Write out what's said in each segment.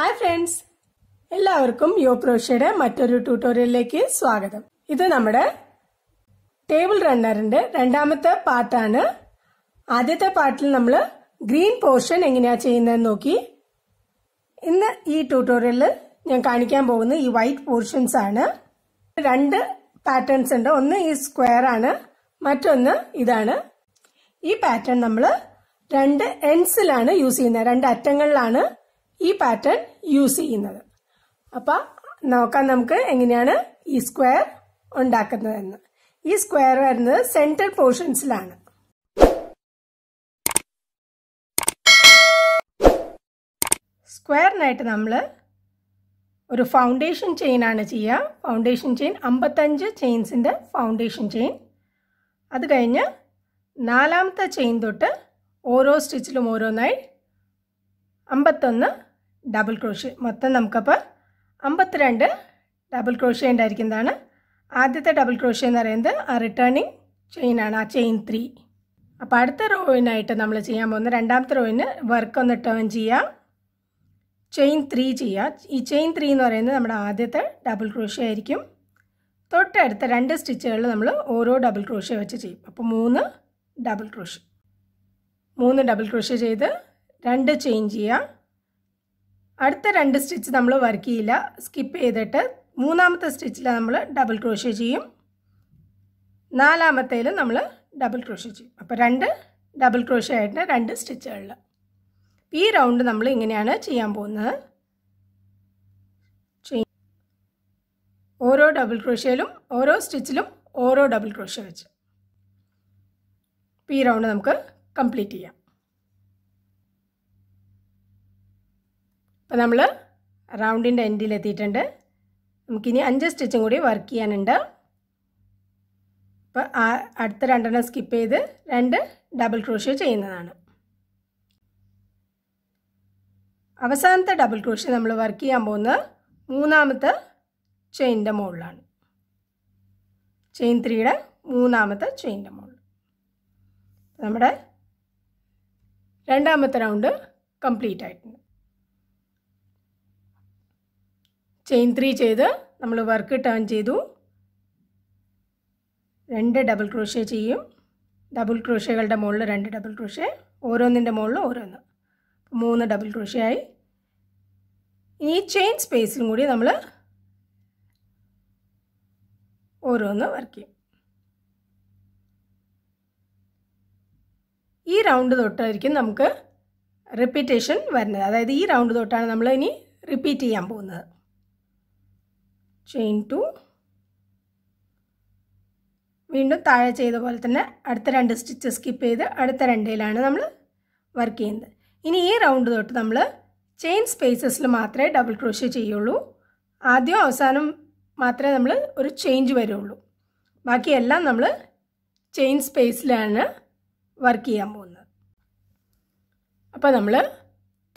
hi friends എല്ലാവർക്കും യോ പ്രോഷയുടെ മറ്റൊരു ട്യൂട്ടോറിയലിലേക്ക് സ്വാഗതം ഇത് നമ്മുടെ ടേബിൾ റണ്ണറിന്റെ രണ്ടാമത്തെ പാട്ടാണ് ആദ്യത്തെ പാർട്ടിൽ നമ്മൾ ഗ്രീൻ പോർഷൻ എങ്ങനെയാ ചെയ്യുന്നതെന്ന് നോക്കി ഇന്ന് ഈ ട്യൂട്ടോറിയലിൽ ഞാൻ കാണിക്കാൻ പോകുന്ന ഈ വൈറ്റ് പോർഷൻസ് ആണ് രണ്ട് പാറ്റേൺസ് ഉണ്ട് ഒന്ന് ഈ സ്ക്വയർ ആണ് മറ്റൊന്ന് ഇതാണ് ഈ പാറ്റേൺ നമ്മൾ രണ്ട് എൻസിലാണ് യൂസ് ചെയ്യുന്നത് രണ്ട് അറ്റങ്ങളിലാണ് ഈ പാറ്റേൺ യൂസ് ചെയ്യുന്നത് അപ്പൊ നോക്കാം നമുക്ക് എങ്ങനെയാണ് ഈ സ്ക്വയർ ഉണ്ടാക്കുന്നതെന്ന് ഈ സ്ക്വയർ വരുന്നത് സെന്റർ പോർഷൻസിലാണ് സ്ക്വയറിനായിട്ട് നമ്മൾ ഒരു ഫൗണ്ടേഷൻ ചെയിൻ ആണ് ചെയ്യുക ഫൗണ്ടേഷൻ ചെയിൻ അമ്പത്തഞ്ച് ചെയിൻസിൻ്റെ ഫൗണ്ടേഷൻ ചെയിൻ അത് കഴിഞ്ഞ് നാലാമത്തെ ചെയിൻ തൊട്ട് ഓരോ സ്റ്റിച്ചിലും ഓരോന്നായി അമ്പത്തൊന്ന് ഡബിൾ ക്രോഷ്യ മൊത്തം നമുക്കപ്പോൾ അമ്പത്തിരണ്ട് ഡബിൾ ക്രോഷ്യ ഉണ്ടായിരിക്കുന്നതാണ് ആദ്യത്തെ ഡബിൾ ക്രോഷ്യ എന്ന് പറയുന്നത് ആ റിട്ടേണിങ് ചെയിനാണ് ആ ചെയിൻ ത്രീ അപ്പോൾ അടുത്ത റോയിനായിട്ട് നമ്മൾ ചെയ്യാൻ പോകുന്ന രണ്ടാമത്തെ റോയിന് വർക്ക് ഒന്ന് ടേൺ ചെയ്യുക ചെയിൻ ത്രീ ചെയ്യുക ഈ ചെയിൻ ത്രീ എന്ന് പറയുന്നത് നമ്മുടെ ആദ്യത്തെ ഡബിൾ ക്രോഷ്യ ആയിരിക്കും തൊട്ടടുത്ത രണ്ട് സ്റ്റിച്ചുകളിൽ നമ്മൾ ഓരോ ഡബിൾ ക്രോഷ്യ വെച്ച് ചെയ്യും അപ്പോൾ മൂന്ന് ഡബിൾ ക്രോഷ്യ മൂന്ന് ഡബിൾ ക്രോഷ്യ ചെയ്ത് രണ്ട് ചെയിൻ ചെയ്യുക അടുത്ത രണ്ട് സ്റ്റിച്ച് നമ്മൾ വർക്ക് ചെയ്യില്ല സ്കിപ്പ് ചെയ്തിട്ട് മൂന്നാമത്തെ സ്റ്റിച്ചിൽ നമ്മൾ ഡബിൾ ക്രോഷ്യ ചെയ്യും നാലാമത്തേൽ നമ്മൾ ഡബിൾ ക്രോഷ്യ ചെയ്യും അപ്പോൾ രണ്ട് ഡബിൾ ക്രോഷ്യ ആയിട്ട് രണ്ട് സ്റ്റിച്ചുകളിൽ ഈ റൗണ്ട് നമ്മൾ ഇങ്ങനെയാണ് ചെയ്യാൻ പോകുന്നത് ഓരോ ഡബിൾ ക്രോഷ്യയിലും ഓരോ സ്റ്റിച്ചിലും ഓരോ ഡബിൾ ക്രോഷ്യ വെച്ച് ഈ റൗണ്ട് നമുക്ക് കംപ്ലീറ്റ് ചെയ്യാം അപ്പോൾ നമ്മൾ റൗണ്ടിൻ്റെ എൻഡിലെത്തിയിട്ടുണ്ട് നമുക്കിനി അഞ്ച് സ്റ്റിച്ചും കൂടി വർക്ക് ചെയ്യാനുണ്ട് അപ്പോൾ ആ അടുത്ത രണ്ടെണ്ണം സ്കിപ്പ് ചെയ്ത് രണ്ട് ഡബിൾ ക്രോഷ്യ ചെയ്യുന്നതാണ് അവസാനത്തെ ഡബിൾ ക്രോഷ്യ നമ്മൾ വർക്ക് ചെയ്യാൻ പോകുന്നത് മൂന്നാമത്തെ ചെയിൻ്റെ മുകളിലാണ് ചെയിൻ ത്രീയുടെ മൂന്നാമത്തെ ചെയിൻ്റെ മുകളിൽ നമ്മുടെ രണ്ടാമത്തെ റൗണ്ട് കംപ്ലീറ്റ് ആയിട്ടുണ്ട് ചെയിൻ ത്രീ ചെയ്ത് നമ്മൾ വർക്ക് ടേൺ ചെയ്തു രണ്ട് ഡബിൾ ക്രോഷ്യ ചെയ്യും ഡബിൾ ക്രോഷ്യകളുടെ മുകളിൽ രണ്ട് ഡബിൾ ക്രോഷ്യ ഓരോന്നിൻ്റെ മുകളിൽ ഓരോന്ന് മൂന്ന് ഡബിൾ ക്രോഷ്യ ആയി ഈ ചെയിൻ സ്പേസിലും കൂടി നമ്മൾ ഓരോന്ന് വർക്ക് ചെയ്യും ഈ റൗണ്ട് തൊട്ടായിരിക്കും നമുക്ക് റിപ്പീറ്റേഷൻ വരുന്നത് അതായത് ഈ റൗണ്ട് തൊട്ടാണ് നമ്മൾ ഇനി റിപ്പീറ്റ് ചെയ്യാൻ പോകുന്നത് ചെയിൻ ടു വീണ്ടും താഴെ ചെയ്ത പോലെ തന്നെ അടുത്ത രണ്ട് സ്റ്റിച്ച് സ്കിപ്പ് ചെയ്ത് അടുത്ത രണ്ടിലാണ് നമ്മൾ വർക്ക് ചെയ്യുന്നത് ഇനി ഈ റൗണ്ട് തൊട്ട് നമ്മൾ ചെയിൻ സ്പേസസിൽ മാത്രമേ ഡബിൾ ക്രോഷ് ചെയ്യുള്ളൂ ആദ്യം അവസാനം മാത്രമേ നമ്മൾ ഒരു ചേഞ്ച് വരുള്ളൂ ബാക്കിയെല്ലാം നമ്മൾ ചെയിൻ സ്പേസിലാണ് വർക്ക് ചെയ്യാൻ പോകുന്നത് അപ്പോൾ നമ്മൾ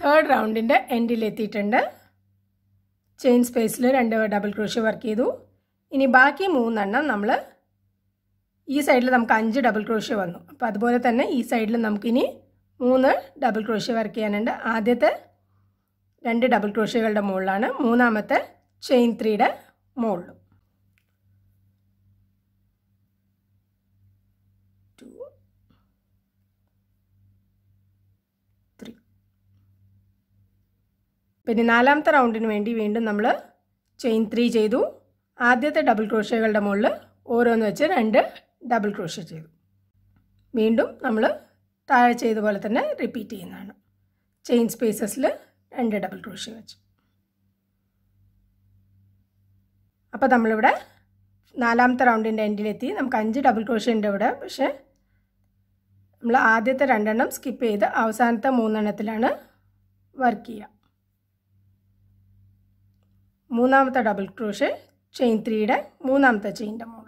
തേർഡ് റൗണ്ടിൻ്റെ എൻഡിലെത്തിയിട്ടുണ്ട് ചെയിൻ സ്പേസിൽ രണ്ട് ഡബിൾ ക്രോഷ്യ വർക്ക് ചെയ്തു ഇനി ബാക്കി മൂന്നെണ്ണം നമ്മൾ ഈ സൈഡിൽ നമുക്ക് അഞ്ച് ഡബിൾ ക്രോഷ്യ വന്നു അപ്പോൾ അതുപോലെ തന്നെ ഈ സൈഡിൽ നമുക്കിനി മൂന്ന് ഡബിൾ ക്രോഷ്യ വർക്ക് ചെയ്യാനുണ്ട് ആദ്യത്തെ രണ്ട് ഡബിൾ ക്രോഷ്യകളുടെ മുകളിലാണ് മൂന്നാമത്തെ ചെയിൻ ത്രീയുടെ മുകളിലും പിന്നെ നാലാമത്തെ റൗണ്ടിന് വേണ്ടി വീണ്ടും നമ്മൾ ചെയിൻ ത്രീ ചെയ്തു ആദ്യത്തെ ഡബിൾ ക്രോഷ്യകളുടെ മുകളിൽ ഓരോന്ന് വെച്ച് രണ്ട് ഡബിൾ ക്രോഷ്യ ചെയ്തു വീണ്ടും നമ്മൾ താഴെ ചെയ്ത പോലെ തന്നെ റിപ്പീറ്റ് ചെയ്യുന്നതാണ് ചെയിൻ സ്പേസസിൽ രണ്ട് ഡബിൾ ക്രോഷ്യ വെച്ച് അപ്പോൾ നമ്മളിവിടെ നാലാമത്തെ റൗണ്ടിൻ്റെ എൻഡിലെത്തി നമുക്ക് അഞ്ച് ഡബിൾ ക്രോഷ്യ ഉണ്ട് ഇവിടെ പക്ഷേ നമ്മൾ ആദ്യത്തെ രണ്ടെണ്ണം സ്കിപ്പ് ചെയ്ത് അവസാനത്തെ മൂന്നെണ്ണത്തിലാണ് വർക്ക് ചെയ്യുക മൂന്നാമത്തെ ഡബിൾ ക്രോഷേ ചെയിൻ ത്രീയുടെ മൂന്നാമത്തെ ചെയിൻ്റെ മുകളിൽ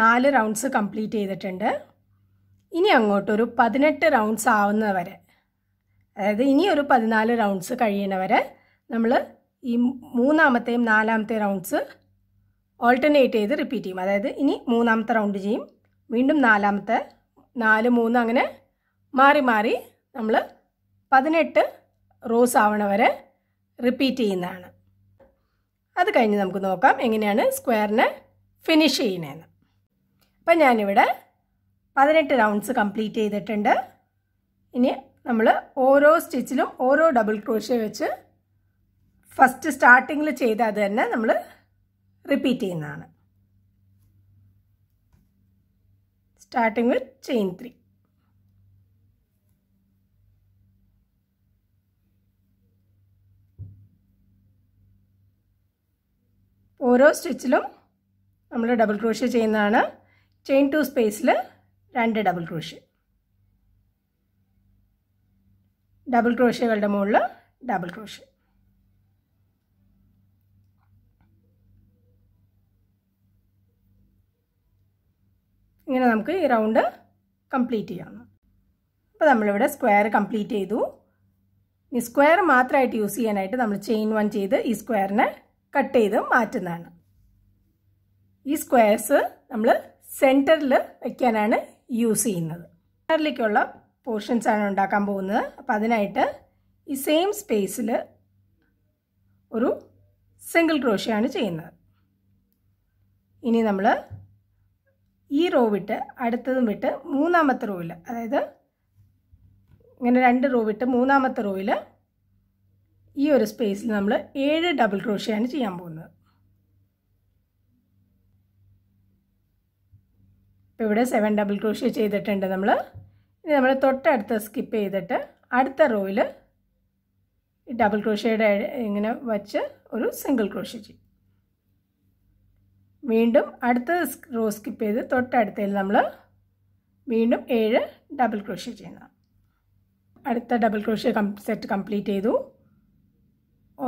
നാല് റൗണ്ട്സ് കംപ്ലീറ്റ് ചെയ്തിട്ടുണ്ട് ഇനി അങ്ങോട്ടൊരു പതിനെട്ട് റൗണ്ട്സ് ആവുന്നവരെ അതായത് ഇനി ഒരു പതിനാല് റൗണ്ട്സ് കഴിയുന്നവരെ നമ്മൾ ഈ മൂന്നാമത്തെയും നാലാമത്തെ റൗണ്ട്സ് ഓൾട്ടർനേറ്റ് ചെയ്ത് റിപ്പീറ്റ് ചെയ്യും അതായത് ഇനി മൂന്നാമത്തെ റൗണ്ട് ചെയ്യും വീണ്ടും നാലാമത്തെ നാല് മൂന്ന് അങ്ങനെ മാറി മാറി നമ്മൾ പതിനെട്ട് റോസ് ആവണ വരെ റിപ്പീറ്റ് ചെയ്യുന്നതാണ് അത് കഴിഞ്ഞ് നമുക്ക് നോക്കാം എങ്ങനെയാണ് സ്ക്വയറിനെ ഫിനിഷ് ചെയ്യുന്നതെന്ന് അപ്പം ഞാനിവിടെ പതിനെട്ട് റൗണ്ട്സ് കംപ്ലീറ്റ് ചെയ്തിട്ടുണ്ട് ഇനി നമ്മൾ ഓരോ സ്റ്റിച്ചിലും ഓരോ ഡബിൾ ക്രോഷ്യ വെച്ച് ഫസ്റ്റ് സ്റ്റാർട്ടിങ്ങിൽ ചെയ്ത അത് തന്നെ നമ്മൾ റിപ്പീറ്റ് ചെയ്യുന്നതാണ് സ്റ്റാർട്ടിങ് വിത്ത് ചെയിൻ ത്രീ ഓരോ സ്റ്റിച്ചിലും നമ്മൾ ഡബിൾ ക്രോഷ്യ ചെയ്യുന്നതാണ് ചെയിൻ ടു സ്പേസിൽ രണ്ട് ഡബിൾ ക്രോഷ്യ ഡബിൾ ക്രോഷ്യകളുടെ മുകളിൽ ഡബിൾ ക്രോഷ്യ ഇങ്ങനെ നമുക്ക് ഈ റൗണ്ട് കംപ്ലീറ്റ് ചെയ്യാം അപ്പോൾ നമ്മളിവിടെ സ്ക്വയർ കംപ്ലീറ്റ് ചെയ്തു ഈ സ്ക്വയർ മാത്രമായിട്ട് യൂസ് ചെയ്യാനായിട്ട് നമ്മൾ ചെയിൻ വൺ ചെയ്ത് ഈ സ്ക്വയറിനെ കട്ട് ചെയ്ത് മാറ്റുന്നതാണ് ഈ സ്ക്വയർസ് നമ്മൾ സെൻറ്ററിൽ വയ്ക്കാനാണ് യൂസ് ചെയ്യുന്നത് സെൻറ്ററിലേക്കുള്ള പോർഷൻസാണ് ഉണ്ടാക്കാൻ പോകുന്നത് അപ്പോൾ അതിനായിട്ട് ഈ സെയിം സ്പേസിൽ ഒരു സിംഗിൾ ക്രോഷയാണ് ചെയ്യുന്നത് ഇനി നമ്മൾ ഈ റോ വിട്ട് അടുത്തതും വിട്ട് മൂന്നാമത്തെ റോയിൽ അതായത് ഇങ്ങനെ രണ്ട് റോ വിട്ട് മൂന്നാമത്തെ റോയിൽ ഈ ഒരു സ്പേസിൽ നമ്മൾ ഏഴ് ഡബിൾ ക്രോഷിയാണ് ചെയ്യാൻ പോകുന്നത് ഇപ്പോൾ ഇവിടെ സെവൻ ഡബിൾ ക്രോഷ്യ ചെയ്തിട്ടുണ്ട് നമ്മൾ ഇനി നമ്മൾ തൊട്ടടുത്ത് സ്കിപ്പ് ചെയ്തിട്ട് അടുത്ത റോയിൽ ഡബിൾ ക്രോഷ്യയുടെ ഇങ്ങനെ വച്ച് ഒരു സിംഗിൾ ക്രോഷ്യ ചെയ്യും വീണ്ടും അടുത്ത റോ സ്കിപ്പ് ചെയ്ത് തൊട്ടടുത്തതിൽ നമ്മൾ വീണ്ടും ഏഴ് ഡബിൾ ക്രോഷ്യ ചെയ്യുന്നതാണ് അടുത്ത ഡബിൾ ക്രോഷ്യ സെറ്റ് കംപ്ലീറ്റ് ചെയ്തു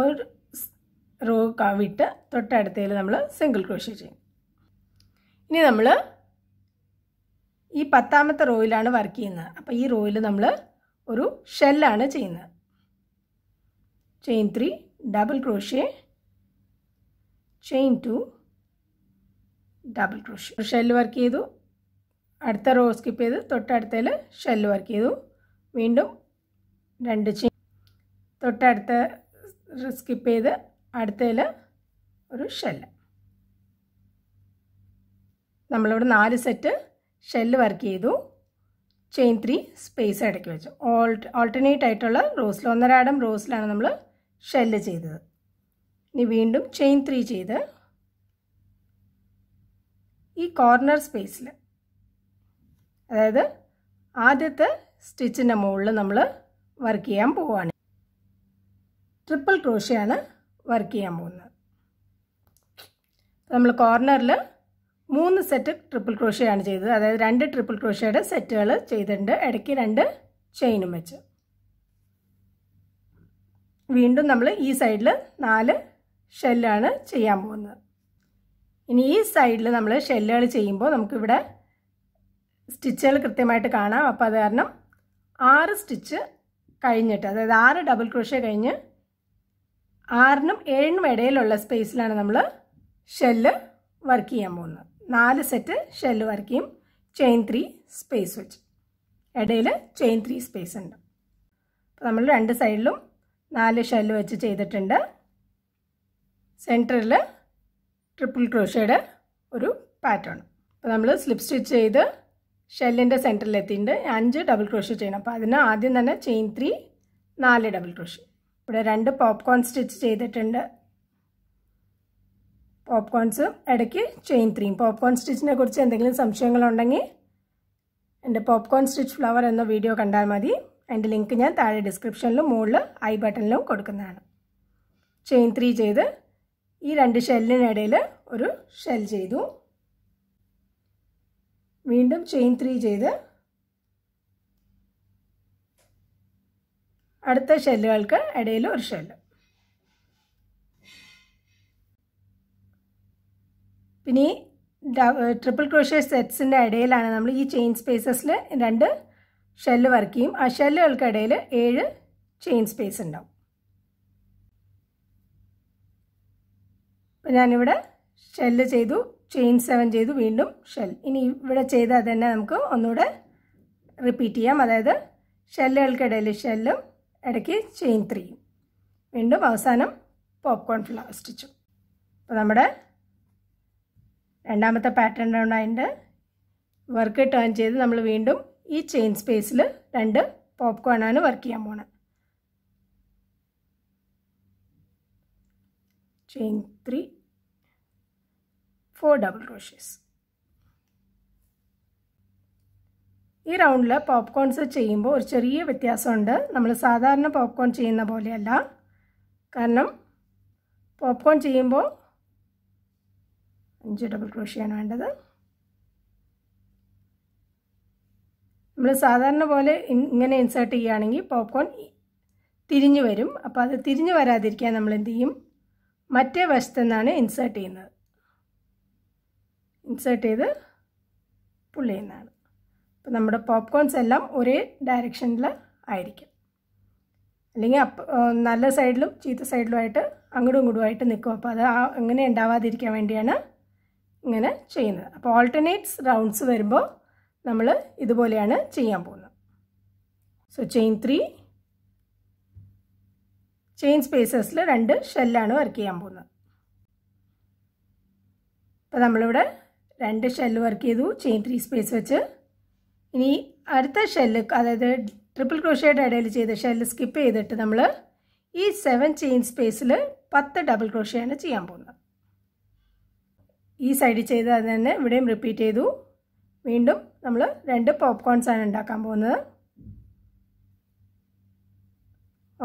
ഒരു റോ വിട്ട് തൊട്ടടുത്തതിൽ നമ്മൾ സിംഗിൾ ക്രോഷ്യ ചെയ്യും ഇനി നമ്മൾ ഈ പത്താമത്തെ റോയിലാണ് വർക്ക് ചെയ്യുന്നത് അപ്പോൾ ഈ റോയിൽ നമ്മൾ ഒരു ഷെല്ലാണ് ചെയ്യുന്നത് chain three double crochet chain two double crochet shell work ചെയ്തു അടുത്ത റോ സ്കിപ്പ് ചെയ്ത് തൊട്ടടുത്തതിൽ ഷെല്ല് വർക്ക് ചെയ്തു വീണ്ടും രണ്ട് ചെയിൻ തൊട്ടടുത്ത സ്കിപ്പ് ചെയ്ത് അടുത്തതിൽ ഒരു ഷെല്ല് നമ്മളിവിടെ നാല് സെറ്റ് ഷെല്ല് വർക്ക് ചെയ്തു ചെയിൻ ത്രീ സ്പേസ് ഇടയ്ക്ക് വെച്ചു ഓൾട്ട് ഓൾട്ടർനേറ്റ് ആയിട്ടുള്ള റോസിൽ ഒന്നരാടം ആടം റോസിലാണ് നമ്മൾ ഷെല്ല് ചെയ്തത് ഇനി വീണ്ടും ചെയിൻ ത്രീ ചെയ്ത് ഈ കോർണർ സ്പേസിൽ അതായത് ആദ്യത്തെ സ്റ്റിച്ചിൻ്റെ മുകളിൽ നമ്മൾ വർക്ക് ചെയ്യാൻ പോവുകയാണ് ട്രിപ്പിൾ ക്രോഷയാണ് വർക്ക് ചെയ്യാൻ പോകുന്നത് നമ്മൾ കോർണറിൽ മൂന്ന് സെറ്റ് ട്രിപ്പിൾ ക്രോഷയാണ് ചെയ്തത് അതായത് രണ്ട് ട്രിപ്പിൾ ക്രോഷയുടെ സെറ്റുകൾ ചെയ്തിട്ടുണ്ട് ഇടയ്ക്ക് രണ്ട് ചെയിനും വെച്ച് വീണ്ടും നമ്മൾ ഈ സൈഡിൽ നാല് ഷെല്ലാണ് ചെയ്യാൻ പോകുന്നത് ഇനി ഈ സൈഡിൽ നമ്മൾ ഷെല്ലുകൾ ചെയ്യുമ്പോൾ നമുക്കിവിടെ സ്റ്റിച്ചുകൾ കൃത്യമായിട്ട് കാണാം അപ്പോൾ അത് കാരണം ആറ് സ്റ്റിച്ച് കഴിഞ്ഞിട്ട് അതായത് ആറ് ഡബിൾ ക്രോഷ്യ കഴിഞ്ഞ് ആറിനും ഏഴിനും ഇടയിലുള്ള സ്പേസിലാണ് നമ്മൾ ഷെല്ല് വർക്ക് ചെയ്യാൻ പോകുന്നത് നാല് സെറ്റ് ഷെല്ല് വർക്ക് ചെയ്യും ചെയിൻ ത്രീ സ്പേസ് വെച്ച് ഇടയിൽ ചെയിൻ ത്രീ സ്പേസ് ഉണ്ട് അപ്പോൾ നമ്മൾ രണ്ട് സൈഡിലും നാല് ഷെല്ല് വെച്ച് ചെയ്തിട്ടുണ്ട് സെൻറ്ററിൽ ട്രിപ്പിൾ ക്രോഷയുടെ ഒരു പാറ്റേൺ അപ്പോൾ നമ്മൾ സ്ലിപ്പ് സ്റ്റിച്ച് ചെയ്ത് ഷെല്ലിൻ്റെ എത്തിയിട്ടുണ്ട് അഞ്ച് ഡബിൾ ക്രോഷ് ചെയ്യണം അപ്പോൾ അതിന് ആദ്യം തന്നെ ചെയിൻ ത്രീ നാല് ഡബിൾ ക്രോഷ് ഇവിടെ രണ്ട് പോപ്കോൺ സ്റ്റിച്ച് ചെയ്തിട്ടുണ്ട് പോപ്കോൺസ് ഇടയ്ക്ക് ചെയിൻ ത്രീയും പോപ്കോൺ സ്റ്റിച്ചിനെ കുറിച്ച് എന്തെങ്കിലും സംശയങ്ങളുണ്ടെങ്കിൽ എൻ്റെ പോപ്കോൺ സ്റ്റിച്ച് ഫ്ലവർ എന്ന വീഡിയോ കണ്ടാൽ മതി അതിൻ്റെ ലിങ്ക് ഞാൻ താഴെ ഡിസ്ക്രിപ്ഷനിലും മുകളിൽ ഐ ബട്ടണിലും കൊടുക്കുന്നതാണ് ചെയിൻ ത്രീ ചെയ്ത് ഈ രണ്ട് ഷെല്ലിനിടയിൽ ഒരു ഷെൽ ചെയ്തു വീണ്ടും ചെയിൻ ത്രീ ചെയ്ത് അടുത്ത ഷെല്ലുകൾക്ക് ഇടയിൽ ഒരു ഷെല്ല് പിന്നെ ട്രിപ്പിൾ ക്രോഷ്യ സെറ്റ്സിൻ്റെ ഇടയിലാണ് നമ്മൾ ഈ ചെയിൻ സ്പേസസിൽ രണ്ട് ഷെല്ല് വർക്ക് ചെയ്യും ആ ഷെല്ലുകൾക്കിടയിൽ ഏഴ് ചെയിൻ സ്പേസ് ഉണ്ടാവും അപ്പം ഞാനിവിടെ ഷെല്ല് ചെയ്തു ചെയിൻ സെവൻ ചെയ്തു വീണ്ടും ഷെൽ ഇനി ഇവിടെ ചെയ്ത തന്നെ നമുക്ക് ഒന്നുകൂടെ റിപ്പീറ്റ് ചെയ്യാം അതായത് ഷെല്ലുകൾക്കിടയിൽ ഷെല്ലും ഇടയ്ക്ക് ചെയിൻ ത്രീയും വീണ്ടും അവസാനം പോപ്കോൺ ഫ്ലവർ സ്റ്റിച്ചും അപ്പോൾ നമ്മുടെ രണ്ടാമത്തെ പാറ്റേൺ റൗണ്ടായിട്ട് വർക്ക് ടേൺ ചെയ്ത് നമ്മൾ വീണ്ടും ഈ ചെയിൻ സ്പേസിൽ രണ്ട് പോപ്കോണാണ് വർക്ക് ചെയ്യാൻ പോണത് chain three four double crochets ഈ റൗണ്ടിൽ പോപ്കോൺസ് ചെയ്യുമ്പോൾ ഒരു ചെറിയ വ്യത്യാസമുണ്ട് നമ്മൾ സാധാരണ പോപ്കോൺ ചെയ്യുന്ന പോലെയല്ല കാരണം പോപ്കോൺ ചെയ്യുമ്പോൾ അഞ്ച് ഡബിൾ ക്രോഷിയാണ് വേണ്ടത് നമ്മൾ സാധാരണ പോലെ ഇങ്ങനെ ഇൻസേർട്ട് ചെയ്യുകയാണെങ്കിൽ പോപ്കോൺ തിരിഞ്ഞു വരും അപ്പോൾ അത് തിരിഞ്ഞു വരാതിരിക്കാൻ നമ്മൾ എന്ത് ചെയ്യും മറ്റേ വശത്ത് നിന്നാണ് ഇൻസേർട്ട് ചെയ്യുന്നത് ഇൻസേർട്ട് ചെയ്ത് പുള്ളി ചെയ്യുന്നതാണ് അപ്പോൾ നമ്മുടെ പോപ്കോൺസ് എല്ലാം ഒരേ ഡയറക്ഷനിൽ ആയിരിക്കും അല്ലെങ്കിൽ അപ്പ് നല്ല സൈഡിലും ചീത്ത സൈഡിലുമായിട്ട് അങ്ങോട്ടും ഇങ്ങോട്ടും ആയിട്ട് നിൽക്കും അപ്പോൾ അത് അങ്ങനെ ഉണ്ടാവാതിരിക്കാൻ വേണ്ടിയാണ് ഇങ്ങനെ ചെയ്യുന്നത് അപ്പോൾ ഓൾട്ടർനേറ്റ്സ് റൗണ്ട്സ് വരുമ്പോൾ നമ്മൾ ഇതുപോലെയാണ് ചെയ്യാൻ പോകുന്നത് സോ ചെയിൻ ത്രീ ചെയിൻ സ്പേസസിൽ രണ്ട് ഷെല്ലാണ് വർക്ക് ചെയ്യാൻ പോകുന്നത് അപ്പോൾ നമ്മളിവിടെ രണ്ട് ഷെല്ല് വർക്ക് ചെയ്തു ചെയിൻ ത്രീ സ്പേസ് വെച്ച് ഇനി അടുത്ത ഷെല്ല് അതായത് ട്രിപ്പിൾ ക്രോഷയുടെ ഇടയിൽ ചെയ്ത ഷെല്ല് സ്കിപ്പ് ചെയ്തിട്ട് നമ്മൾ ഈ സെവൻ ചെയിൻ സ്പേസിൽ പത്ത് ഡബിൾ ക്രോഷയാണ് ചെയ്യാൻ പോകുന്നത് ഈ സൈഡിൽ ചെയ്ത് അത് തന്നെ ഇവിടെയും റിപ്പീറ്റ് ചെയ്തു വീണ്ടും നമ്മൾ രണ്ട് പോപ്കോൺസാണ് ഉണ്ടാക്കാൻ പോകുന്നത്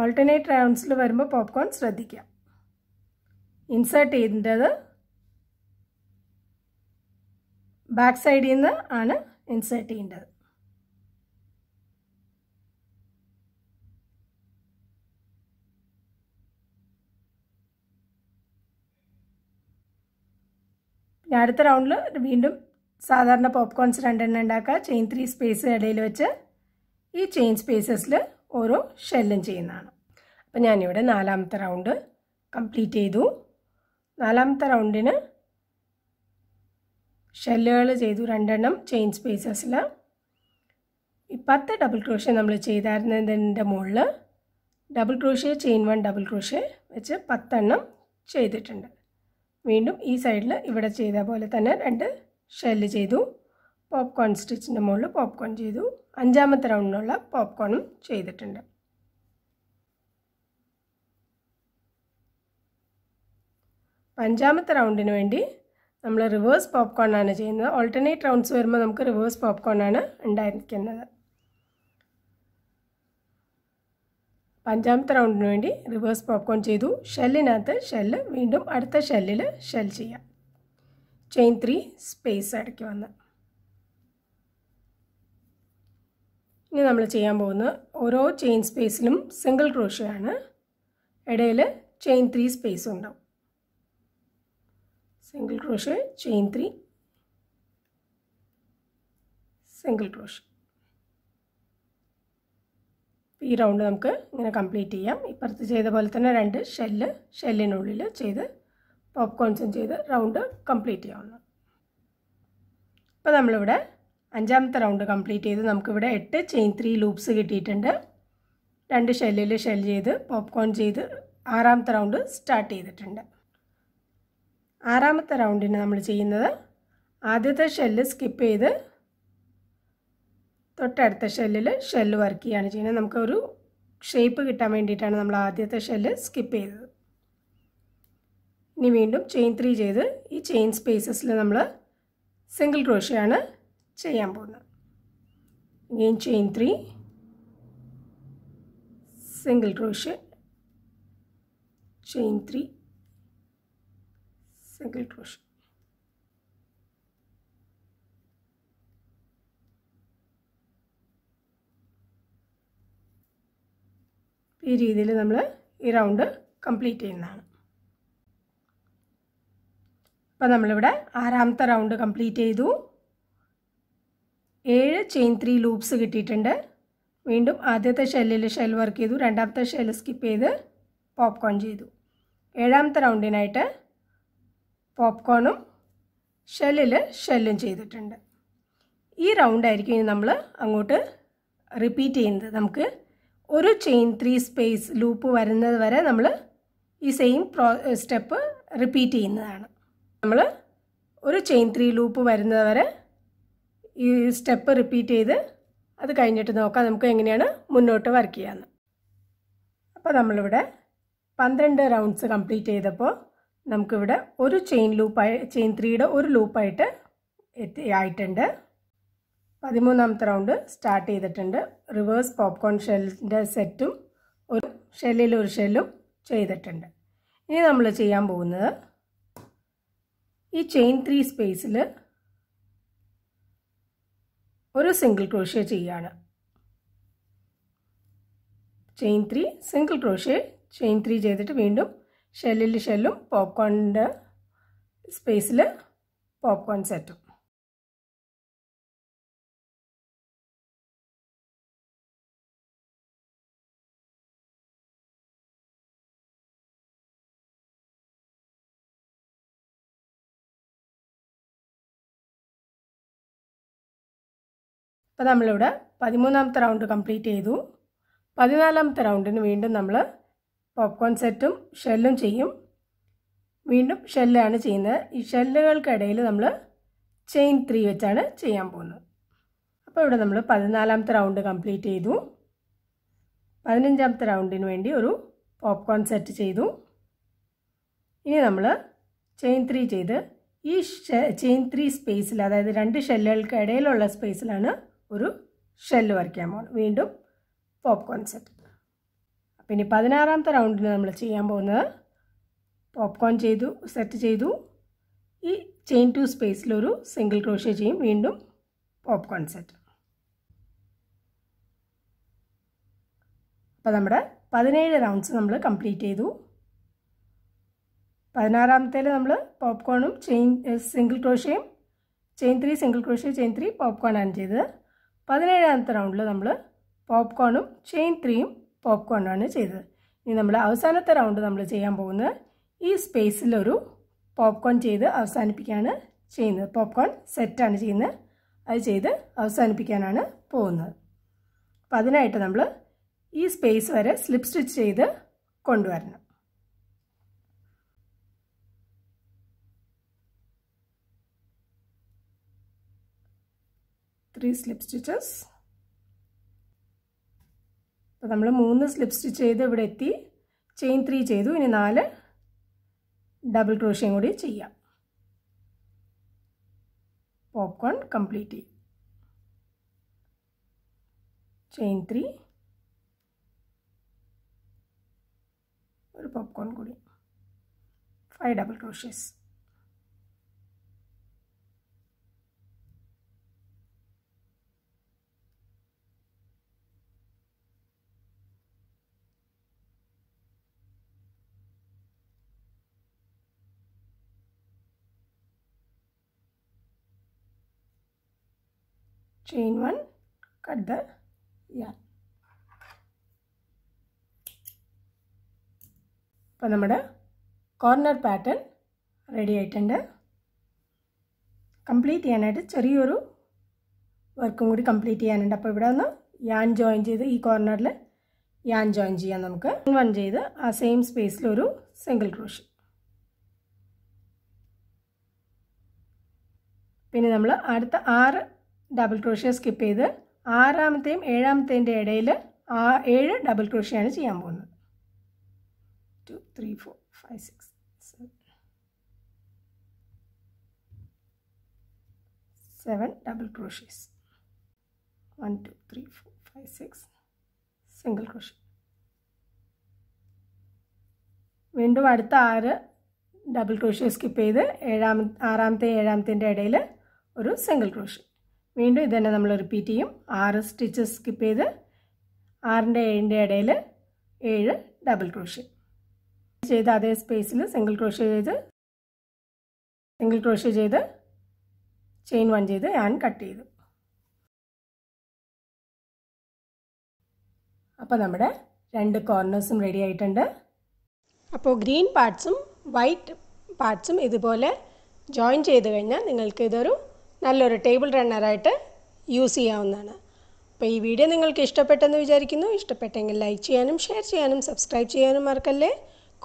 ഓൾട്ടർനേറ്റ് റൗണ്ട്സിൽ വരുമ്പോൾ പോപ്കോൺ ശ്രദ്ധിക്കുക ഇൻസേർട്ട് ചെയ്യേണ്ടത് ബാക്ക് സൈഡിൽ നിന്ന് ആണ് ഇൻസേർട്ട് ചെയ്യേണ്ടത് ഇനി അടുത്ത റൗണ്ടിൽ വീണ്ടും സാധാരണ പോപ്കോൺസ് രണ്ടെണ്ണം ഉണ്ടാക്കുക ചെയിൻ ത്രീ സ്പേസ് ഇടയിൽ വെച്ച് ഈ ചെയിൻ സ്പേസസിൽ ഓരോ ഷെല്ലും ചെയ്യുന്നതാണ് അപ്പം ഞാനിവിടെ നാലാമത്തെ റൗണ്ട് കംപ്ലീറ്റ് ചെയ്തു നാലാമത്തെ റൗണ്ടിന് ഷെല്ലുകൾ ചെയ്തു രണ്ടെണ്ണം ചെയിൻ സ്പേസസിൽ ഈ പത്ത് ഡബിൾ ക്രോഷ്യ നമ്മൾ ചെയ്തായിരുന്നതിൻ്റെ മുകളിൽ double crochet chain one double crochet വെച്ച് പത്തെണ്ണം ചെയ്തിട്ടുണ്ട് വീണ്ടും ഈ സൈഡിൽ ഇവിടെ ചെയ്ത പോലെ തന്നെ രണ്ട് ഷെല്ല് ചെയ്തു പോപ്കോൺ സ്റ്റിച്ചിൻ്റെ മുകളിൽ പോപ്കോൺ ചെയ്തു അഞ്ചാമത്തെ റൗണ്ടിനുള്ള പോപ്കോണും ചെയ്തിട്ടുണ്ട് അഞ്ചാമത്തെ റൗണ്ടിന് വേണ്ടി നമ്മൾ റിവേഴ്സ് പോപ്കോൺ ആണ് ചെയ്യുന്നത് ഓൾട്ടർനേറ്റ് റൗണ്ട്സ് വരുമ്പോൾ നമുക്ക് റിവേഴ്സ് പോപ്കോൺ ആണ് ഉണ്ടായിരിക്കുന്നത് അഞ്ചാമത്തെ റൗണ്ടിന് വേണ്ടി റിവേഴ്സ് പോപ്കോൺ ചെയ്തു ഷെല്ലിനകത്ത് ഷെല്ല് വീണ്ടും അടുത്ത ഷെല്ലിൽ ഷെൽ ചെയ്യാം ചെയിൻ ത്രീ സ്പേസ് അടക്കി വന്ന് ഇനി നമ്മൾ ചെയ്യാൻ പോകുന്നത് ഓരോ ചെയിൻ സ്പേസിലും സിംഗിൾ ക്രോഷയാണ് ഇടയിൽ ചെയിൻ ത്രീ സ്പേസ് ഉണ്ടാവും single crochet chain three single crochet ഈ റൗണ്ട് നമുക്ക് ഇങ്ങനെ കംപ്ലീറ്റ് ചെയ്യാം ഇപ്പുറത്ത് ചെയ്ത പോലെ തന്നെ രണ്ട് ഷെല്ല് ഷെല്ലിനുള്ളിൽ ചെയ്ത് പോപ്കോൺസും ചെയ്ത് റൗണ്ട് കംപ്ലീറ്റ് ചെയ്യാവുന്നു അപ്പോൾ നമ്മളിവിടെ അഞ്ചാമത്തെ റൗണ്ട് കംപ്ലീറ്റ് ചെയ്ത് നമുക്കിവിടെ എട്ട് ചെയിൻ ത്രീ ലൂപ്സ് കിട്ടിയിട്ടുണ്ട് രണ്ട് ഷെല്ലിൽ ഷെൽ ചെയ്ത് പോപ്കോൺ ചെയ്ത് ആറാമത്തെ റൗണ്ട് സ്റ്റാർട്ട് ചെയ്തിട്ടുണ്ട് ആറാമത്തെ റൗണ്ടിന് നമ്മൾ ചെയ്യുന്നത് ആദ്യത്തെ ഷെല്ല് സ്കിപ്പ് ചെയ്ത് തൊട്ടടുത്ത ഷെല്ലിൽ ഷെല്ല് വർക്ക് ചെയ്യുകയാണ് ചെയ്യുന്നത് നമുക്കൊരു ഷേപ്പ് കിട്ടാൻ വേണ്ടിയിട്ടാണ് നമ്മൾ ആദ്യത്തെ ഷെല്ല് സ്കിപ്പ് ചെയ്തത് ഇനി വീണ്ടും ചെയിൻ ത്രീ ചെയ്ത് ഈ ചെയിൻ സ്പേസസിൽ നമ്മൾ സിംഗിൾ ക്രോഷയാണ് ചെയ്യാൻ പോകുന്നത് again chain three single crochet chain three single crochet ഈ രീതിയിൽ നമ്മൾ ഈ റൗണ്ട് കംപ്ലീറ്റ് ചെയ്യുന്നതാണ് അപ്പോൾ നമ്മളിവിടെ ആറാമത്തെ റൗണ്ട് കംപ്ലീറ്റ് ചെയ്തു ഏഴ് ചെയിൻ ത്രീ ലൂപ്സ് കിട്ടിയിട്ടുണ്ട് വീണ്ടും ആദ്യത്തെ ഷെല്ലിൽ ഷെൽ വർക്ക് ചെയ്തു രണ്ടാമത്തെ ഷെൽ സ്കിപ്പ് ചെയ്ത് പോപ്കോൺ ചെയ്തു ഏഴാമത്തെ റൗണ്ടിനായിട്ട് പോപ്കോണും ഷെല്ലിൽ ഷെല്ലും ചെയ്തിട്ടുണ്ട് ഈ റൗണ്ടായിരിക്കും നമ്മൾ അങ്ങോട്ട് റിപ്പീറ്റ് ചെയ്യുന്നത് നമുക്ക് ഒരു ചെയിൻ ത്രീ സ്പേസ് ലൂപ്പ് വരുന്നത് വരെ നമ്മൾ ഈ സെയിം പ്രോ സ്റ്റെപ്പ് റിപ്പീറ്റ് ചെയ്യുന്നതാണ് നമ്മൾ ഒരു ചെയിൻ ത്രീ ലൂപ്പ് വരുന്നത് വരെ ഈ സ്റ്റെപ്പ് റിപ്പീറ്റ് ചെയ്ത് അത് കഴിഞ്ഞിട്ട് നോക്കാം നമുക്ക് എങ്ങനെയാണ് മുന്നോട്ട് വർക്ക് ചെയ്യാമെന്ന് അപ്പോൾ നമ്മളിവിടെ പന്ത്രണ്ട് റൗണ്ട്സ് കംപ്ലീറ്റ് ചെയ്തപ്പോൾ നമുക്കിവിടെ ഒരു ചെയിൻ ലൂപ്പായി ചെയിൻ ത്രീയുടെ ഒരു ലൂപ്പായിട്ട് എത്തി ആയിട്ടുണ്ട് പതിമൂന്നാമത്തെ റൗണ്ട് സ്റ്റാർട്ട് ചെയ്തിട്ടുണ്ട് റിവേഴ്സ് പോപ്കോൺ ഷെല്ലിൻ്റെ സെറ്റും ഒരു ഷെല്ലിൽ ഒരു ഷെല്ലും ചെയ്തിട്ടുണ്ട് ഇനി നമ്മൾ ചെയ്യാൻ പോകുന്നത് ഈ ചെയിൻ ത്രീ സ്പേസിൽ ഒരു സിംഗിൾ ക്രോഷ്യ ചെയ്യാണ് chain three single crochet chain three ചെയ്തിട്ട് വീണ്ടും ഷെല്ലിൽ ഷെല്ലും പോപ്കോണിൻ്റെ സ്പേസിൽ പോപ്കോൺ സെറ്റും അപ്പോൾ നമ്മളിവിടെ പതിമൂന്നാമത്തെ റൗണ്ട് കംപ്ലീറ്റ് ചെയ്തു പതിനാലാമത്തെ റൗണ്ടിന് വീണ്ടും നമ്മൾ പോപ്കോൺ സെറ്റും ഷെല്ലും ചെയ്യും വീണ്ടും ഷെല്ലാണ് ചെയ്യുന്നത് ഈ ഷെല്ലുകൾക്കിടയിൽ നമ്മൾ ചെയിൻ ത്രീ വെച്ചാണ് ചെയ്യാൻ പോകുന്നത് അപ്പോൾ ഇവിടെ നമ്മൾ പതിനാലാമത്തെ റൗണ്ട് കംപ്ലീറ്റ് ചെയ്തു പതിനഞ്ചാമത്തെ റൗണ്ടിന് വേണ്ടി ഒരു പോപ്കോൺ സെറ്റ് ചെയ്തു ഇനി നമ്മൾ ചെയിൻ ത്രീ ചെയ്ത് ഈ ചെയിൻ ത്രീ സ്പേസിൽ അതായത് രണ്ട് ഷെല്ലുകൾക്ക് ഇടയിലുള്ള സ്പേസിലാണ് ഒരു ഷെല്ല് വരയ്ക്കാൻ പോകണം വീണ്ടും പോപ്കോൺ സെറ്റ് പിന്നെ പതിനാറാമത്തെ റൗണ്ടിൽ നമ്മൾ ചെയ്യാൻ പോകുന്നത് പോപ്കോൺ ചെയ്തു സെറ്റ് ചെയ്തു ഈ ചെയിൻ ടു സ്പേസിലൊരു സിംഗിൾ ക്രോഷ്യ ചെയ്യും വീണ്ടും പോപ്കോൺ സെറ്റ് അപ്പോൾ നമ്മുടെ പതിനേഴ് റൗണ്ട്സ് നമ്മൾ കംപ്ലീറ്റ് ചെയ്തു പതിനാറാമത്തേൽ നമ്മൾ പോപ്കോണും ചെയിൻ സിംഗിൾ ക്രോഷ്യയും chain three single crochet chain three ആണ് ചെയ്തത് പതിനേഴാമത്തെ റൗണ്ടിൽ നമ്മൾ പോപ്കോണും ചെയിൻ ത്രീയും പോപ്കോണാണ് ചെയ്തത് ഇനി നമ്മൾ അവസാനത്തെ റൗണ്ട് നമ്മൾ ചെയ്യാൻ പോകുന്നത് ഈ സ്പേസിലൊരു പോപ്കോൺ ചെയ്ത് അവസാനിപ്പിക്കുകയാണ് ചെയ്യുന്നത് പോപ്കോൺ സെറ്റാണ് ചെയ്യുന്നത് അത് ചെയ്ത് അവസാനിപ്പിക്കാനാണ് പോകുന്നത് അപ്പം അതിനായിട്ട് നമ്മൾ ഈ സ്പേസ് വരെ സ്ലിപ്പ് സ്റ്റിച്ച് ചെയ്ത് കൊണ്ടുവരണം ത്രീ സ്ലിപ്പ് സ്റ്റിച്ചസ് അപ്പോൾ നമ്മൾ മൂന്ന് സ്ലിപ്പ് സ്റ്റിച്ച് ചെയ്ത് ഇവിടെ എത്തി ചെയിൻ ത്രീ ചെയ്തു ഇനി നാല് ഡബിൾ ക്രോഷ്യം കൂടി ചെയ്യാം പോപ്കോൺ കംപ്ലീറ്റ് ചെയ്യും ചെയിൻ ത്രീ ഒരു പോപ്കോൺ കൂടി five double crochets chain 1 cut the yarn അപ്പോൾ നമ്മുടെ കോർണർ പാറ്റേൺ റെഡി ആയിട്ടുണ്ട് കംപ്ലീറ്റ് ചെയ്യാനായിട്ട് ചെറിയൊരു വർക്കും കൂടി കംപ്ലീറ്റ് ചെയ്യാനുണ്ട് അപ്പോൾ ഇവിടെ ഒന്ന് യാൻ ജോയിൻ ചെയ്ത് ഈ കോർണറിൽ യാൻ ജോയിൻ ചെയ്യാം നമുക്ക് വൺ ചെയ്ത് ആ സെയിം സ്പേസിൽ ഒരു സിംഗിൾ ക്രോഷി പിന്നെ നമ്മൾ അടുത്ത ആറ് ഡബിൾ ക്രോഷ്യ സ്കിപ്പ് ചെയ്ത് ആറാമത്തെയും ഏഴാമത്തേൻ്റെ ഇടയിൽ ആ ഏഴ് ഡബിൾ ക്രോഷ്യാണ് ചെയ്യാൻ പോകുന്നത് two three four five six seven double crochets one two three four five six single crochet വീണ്ടും അടുത്ത ആറ് ഡബിൾ ക്രോഷ്യ സ്കിപ്പ് ചെയ്ത് ഏഴാമ ആറാമത്തെ ഏഴാമത്തേൻ്റെ ഇടയിൽ ഒരു സിംഗിൾ ക്രോഷ്യ വീണ്ടും ഇതുതന്നെ നമ്മൾ റിപ്പീറ്റ് ചെയ്യും ആറ് സ്റ്റിച്ചസ് സ്കിപ്പ് ചെയ്ത് ആറിൻ്റെ ഏഴിൻ്റെ ഇടയിൽ ഏഴ് ഡബിൾ ക്രോഷ്യ ചെയ്ത് അതേ സ്പേസിൽ സിംഗിൾ ക്രോഷ്യ ചെയ്ത് സിംഗിൾ ക്രോഷ്യ ചെയ്ത് ചെയിൻ വൺ ചെയ്ത് ഞാൻ കട്ട് ചെയ്തു അപ്പോൾ നമ്മുടെ രണ്ട് കോർണേഴ്സും റെഡി ആയിട്ടുണ്ട് അപ്പോൾ ഗ്രീൻ പാർട്സും വൈറ്റ് പാർട്സും ഇതുപോലെ ജോയിൻ ചെയ്ത് കഴിഞ്ഞാൽ നിങ്ങൾക്ക് ഇതൊരു നല്ലൊരു ടേബിൾ റണ്ണറായിട്ട് യൂസ് ചെയ്യാവുന്നതാണ് അപ്പോൾ ഈ വീഡിയോ നിങ്ങൾക്ക് ഇഷ്ടപ്പെട്ടെന്ന് വിചാരിക്കുന്നു ഇഷ്ടപ്പെട്ടെങ്കിൽ ലൈക്ക് ചെയ്യാനും ഷെയർ ചെയ്യാനും സബ്സ്ക്രൈബ് ചെയ്യാനും മറക്കല്ലേ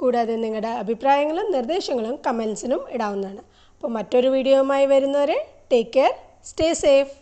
കൂടാതെ നിങ്ങളുടെ അഭിപ്രായങ്ങളും നിർദ്ദേശങ്ങളും കമൻസിനും ഇടാവുന്നതാണ് അപ്പോൾ മറ്റൊരു വീഡിയോയുമായി വരുന്നവരെ ടേക്ക് കെയർ സ്റ്റേ സേഫ്